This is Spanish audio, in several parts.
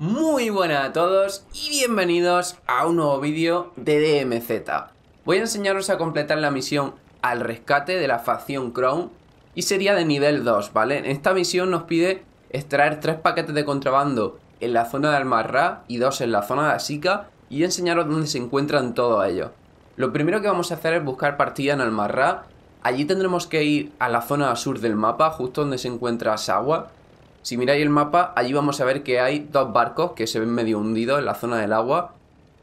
Muy buenas a todos y bienvenidos a un nuevo vídeo de DMZ. Voy a enseñaros a completar la misión al rescate de la facción Crown y sería de nivel 2, ¿vale? En esta misión nos pide extraer 3 paquetes de contrabando en la zona de Almarra y 2 en la zona de Asica y enseñaros dónde se encuentran todos ellos. Lo primero que vamos a hacer es buscar partida en Almarra. Allí tendremos que ir a la zona sur del mapa, justo donde se encuentra Sawa si miráis el mapa, allí vamos a ver que hay dos barcos que se ven medio hundidos en la zona del agua.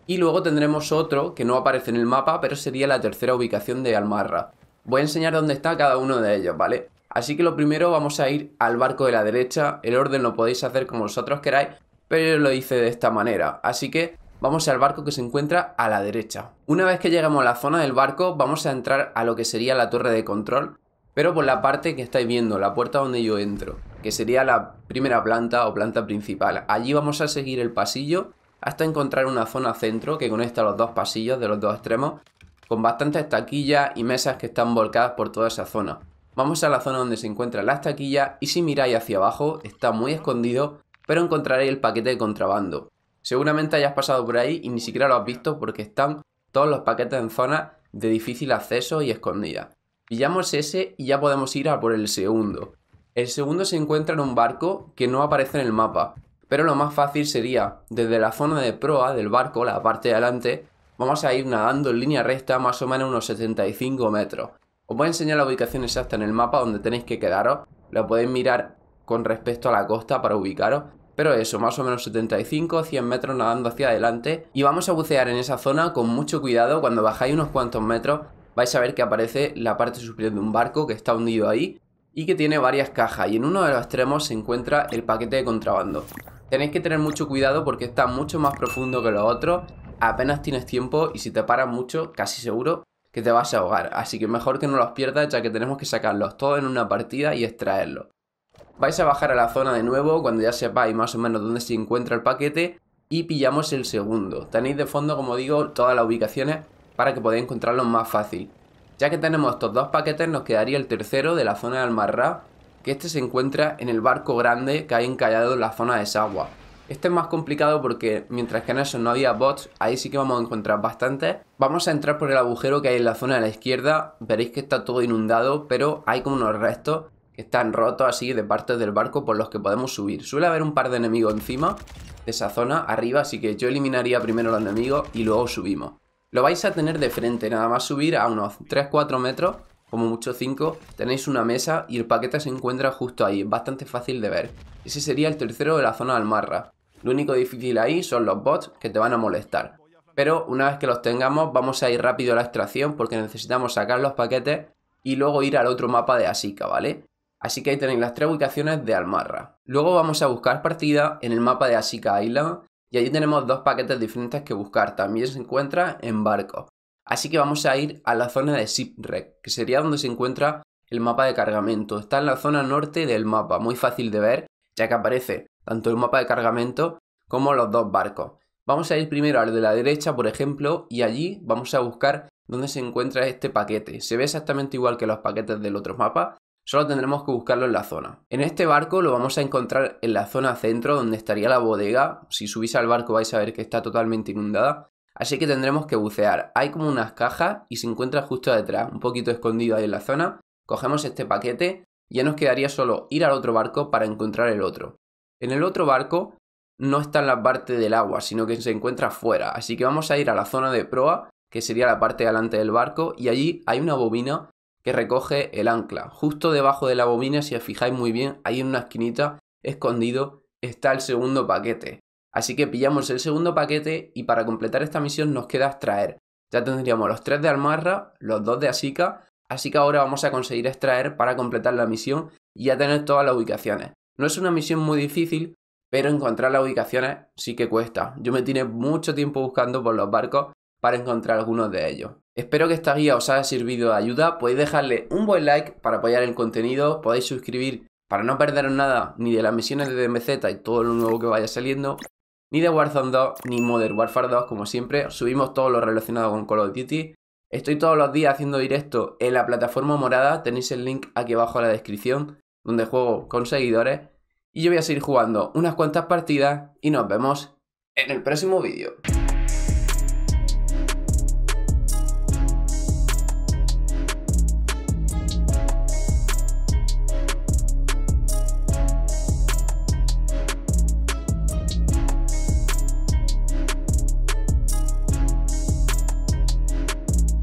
Y luego tendremos otro que no aparece en el mapa, pero sería la tercera ubicación de Almarra. Voy a enseñar dónde está cada uno de ellos, ¿vale? Así que lo primero vamos a ir al barco de la derecha. El orden lo podéis hacer como vosotros queráis, pero yo lo hice de esta manera. Así que vamos al barco que se encuentra a la derecha. Una vez que llegamos a la zona del barco, vamos a entrar a lo que sería la torre de control, pero por la parte que estáis viendo, la puerta donde yo entro que sería la primera planta o planta principal. Allí vamos a seguir el pasillo hasta encontrar una zona centro que conecta los dos pasillos de los dos extremos con bastantes taquillas y mesas que están volcadas por toda esa zona. Vamos a la zona donde se encuentran las taquillas y si miráis hacia abajo está muy escondido pero encontraréis el paquete de contrabando. Seguramente hayas pasado por ahí y ni siquiera lo has visto porque están todos los paquetes en zonas de difícil acceso y escondida. Pillamos ese y ya podemos ir a por el segundo. El segundo se encuentra en un barco que no aparece en el mapa, pero lo más fácil sería, desde la zona de proa del barco, la parte de adelante, vamos a ir nadando en línea recta más o menos unos 75 metros. Os voy a enseñar la ubicación exacta en el mapa donde tenéis que quedaros, La podéis mirar con respecto a la costa para ubicaros, pero eso, más o menos 75, 100 metros nadando hacia adelante y vamos a bucear en esa zona con mucho cuidado, cuando bajáis unos cuantos metros vais a ver que aparece la parte superior de un barco que está hundido ahí y que tiene varias cajas y en uno de los extremos se encuentra el paquete de contrabando. Tenéis que tener mucho cuidado porque está mucho más profundo que los otros, apenas tienes tiempo y si te paras mucho, casi seguro que te vas a ahogar, así que mejor que no los pierdas ya que tenemos que sacarlos todos en una partida y extraerlos. Vais a bajar a la zona de nuevo cuando ya sepáis más o menos dónde se encuentra el paquete y pillamos el segundo. Tenéis de fondo, como digo, todas las ubicaciones para que podáis encontrarlo más fácil. Ya que tenemos estos dos paquetes, nos quedaría el tercero de la zona de Almarrá, que este se encuentra en el barco grande que hay encallado en la zona de agua. Este es más complicado porque mientras que en eso no había bots, ahí sí que vamos a encontrar bastantes. Vamos a entrar por el agujero que hay en la zona de la izquierda, veréis que está todo inundado, pero hay como unos restos que están rotos así de partes del barco por los que podemos subir. Suele haber un par de enemigos encima de esa zona, arriba, así que yo eliminaría primero los enemigos y luego subimos. Lo vais a tener de frente, nada más subir a unos 3-4 metros, como mucho 5, tenéis una mesa y el paquete se encuentra justo ahí, bastante fácil de ver. Ese sería el tercero de la zona de Almarra. Lo único difícil ahí son los bots que te van a molestar. Pero una vez que los tengamos vamos a ir rápido a la extracción porque necesitamos sacar los paquetes y luego ir al otro mapa de Asika, ¿vale? Así que ahí tenéis las tres ubicaciones de Almarra. Luego vamos a buscar partida en el mapa de Asika Island y allí tenemos dos paquetes diferentes que buscar. También se encuentra en barco. Así que vamos a ir a la zona de Shipwreck, que sería donde se encuentra el mapa de cargamento. Está en la zona norte del mapa, muy fácil de ver, ya que aparece tanto el mapa de cargamento como los dos barcos. Vamos a ir primero al de la derecha, por ejemplo, y allí vamos a buscar dónde se encuentra este paquete. Se ve exactamente igual que los paquetes del otro mapa, Solo tendremos que buscarlo en la zona. En este barco lo vamos a encontrar en la zona centro donde estaría la bodega. Si subís al barco vais a ver que está totalmente inundada. Así que tendremos que bucear. Hay como unas cajas y se encuentra justo detrás, un poquito escondido ahí en la zona. Cogemos este paquete y ya nos quedaría solo ir al otro barco para encontrar el otro. En el otro barco no está en la parte del agua, sino que se encuentra fuera. Así que vamos a ir a la zona de proa, que sería la parte delante del barco, y allí hay una bobina que recoge el ancla. Justo debajo de la bobina, si os fijáis muy bien, ahí en una esquinita, escondido, está el segundo paquete. Así que pillamos el segundo paquete y para completar esta misión nos queda extraer. Ya tendríamos los tres de Almarra, los dos de Asica así que ahora vamos a conseguir extraer para completar la misión y ya tener todas las ubicaciones. No es una misión muy difícil, pero encontrar las ubicaciones sí que cuesta. Yo me tiene mucho tiempo buscando por los barcos para encontrar algunos de ellos. Espero que esta guía os haya servido de ayuda. Podéis dejarle un buen like para apoyar el contenido. Podéis suscribir para no perderos nada ni de las misiones de DMZ y todo lo nuevo que vaya saliendo. Ni de Warzone 2 ni Modern Warfare 2 como siempre. Subimos todo lo relacionado con Call of Duty. Estoy todos los días haciendo directo en la plataforma morada. Tenéis el link aquí abajo en la descripción donde juego con seguidores. Y yo voy a seguir jugando unas cuantas partidas y nos vemos en el próximo vídeo.